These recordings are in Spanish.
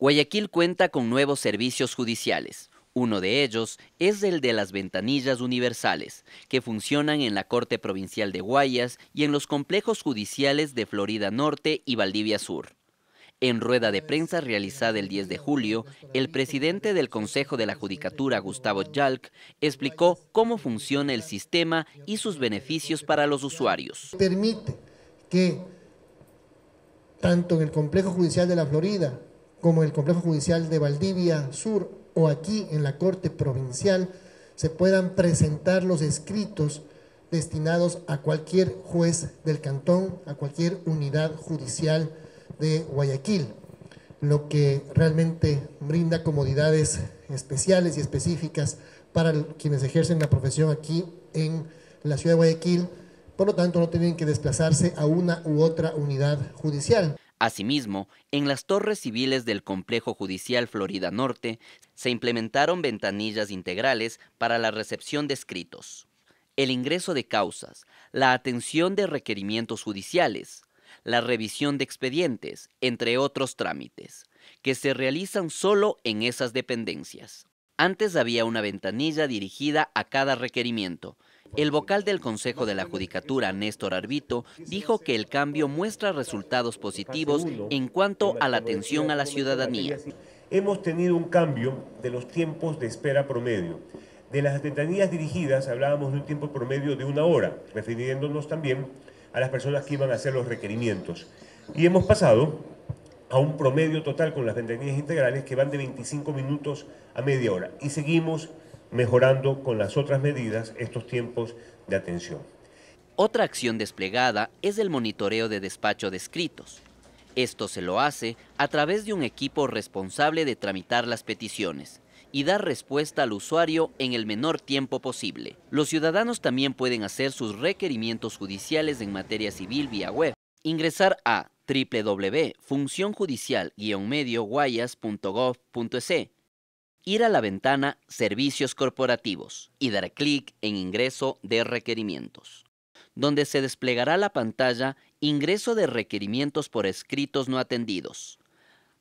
Guayaquil cuenta con nuevos servicios judiciales. Uno de ellos es el de las ventanillas universales, que funcionan en la Corte Provincial de Guayas y en los complejos judiciales de Florida Norte y Valdivia Sur. En rueda de prensa realizada el 10 de julio, el presidente del Consejo de la Judicatura, Gustavo Yalc, explicó cómo funciona el sistema y sus beneficios para los usuarios. Permite que, tanto en el Complejo Judicial de la Florida como el Complejo Judicial de Valdivia Sur o aquí en la Corte Provincial, se puedan presentar los escritos destinados a cualquier juez del cantón, a cualquier unidad judicial de Guayaquil, lo que realmente brinda comodidades especiales y específicas para quienes ejercen la profesión aquí en la ciudad de Guayaquil, por lo tanto no tienen que desplazarse a una u otra unidad judicial. Asimismo, en las torres civiles del Complejo Judicial Florida Norte se implementaron ventanillas integrales para la recepción de escritos, el ingreso de causas, la atención de requerimientos judiciales, la revisión de expedientes, entre otros trámites, que se realizan solo en esas dependencias. Antes había una ventanilla dirigida a cada requerimiento, el vocal del Consejo de la Judicatura, Néstor Arbito, dijo que el cambio muestra resultados positivos en cuanto a la atención a la ciudadanía. Hemos tenido un cambio de los tiempos de espera promedio. De las ventanillas dirigidas hablábamos de un tiempo promedio de una hora, refiriéndonos también a las personas que iban a hacer los requerimientos. Y hemos pasado a un promedio total con las ventanillas integrales que van de 25 minutos a media hora. Y seguimos mejorando con las otras medidas estos tiempos de atención. Otra acción desplegada es el monitoreo de despacho de escritos. Esto se lo hace a través de un equipo responsable de tramitar las peticiones y dar respuesta al usuario en el menor tiempo posible. Los ciudadanos también pueden hacer sus requerimientos judiciales en materia civil vía web. Ingresar a www.funcionjudicial-medioguayas.gov.es ir a la ventana Servicios Corporativos y dar clic en Ingreso de requerimientos, donde se desplegará la pantalla Ingreso de requerimientos por escritos no atendidos.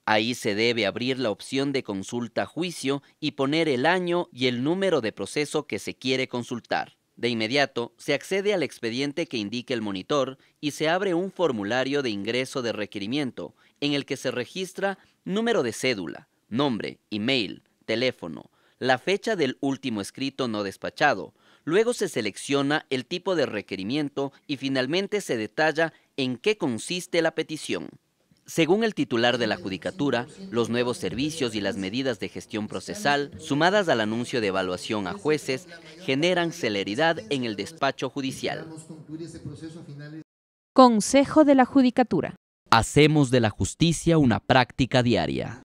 Ahí se debe abrir la opción de consulta juicio y poner el año y el número de proceso que se quiere consultar. De inmediato, se accede al expediente que indique el monitor y se abre un formulario de ingreso de requerimiento en el que se registra número de cédula, nombre, email, teléfono, la fecha del último escrito no despachado. Luego se selecciona el tipo de requerimiento y finalmente se detalla en qué consiste la petición. Según el titular de la Judicatura, los nuevos servicios y las medidas de gestión procesal, sumadas al anuncio de evaluación a jueces, generan celeridad en el despacho judicial. Consejo de la Judicatura. Hacemos de la justicia una práctica diaria.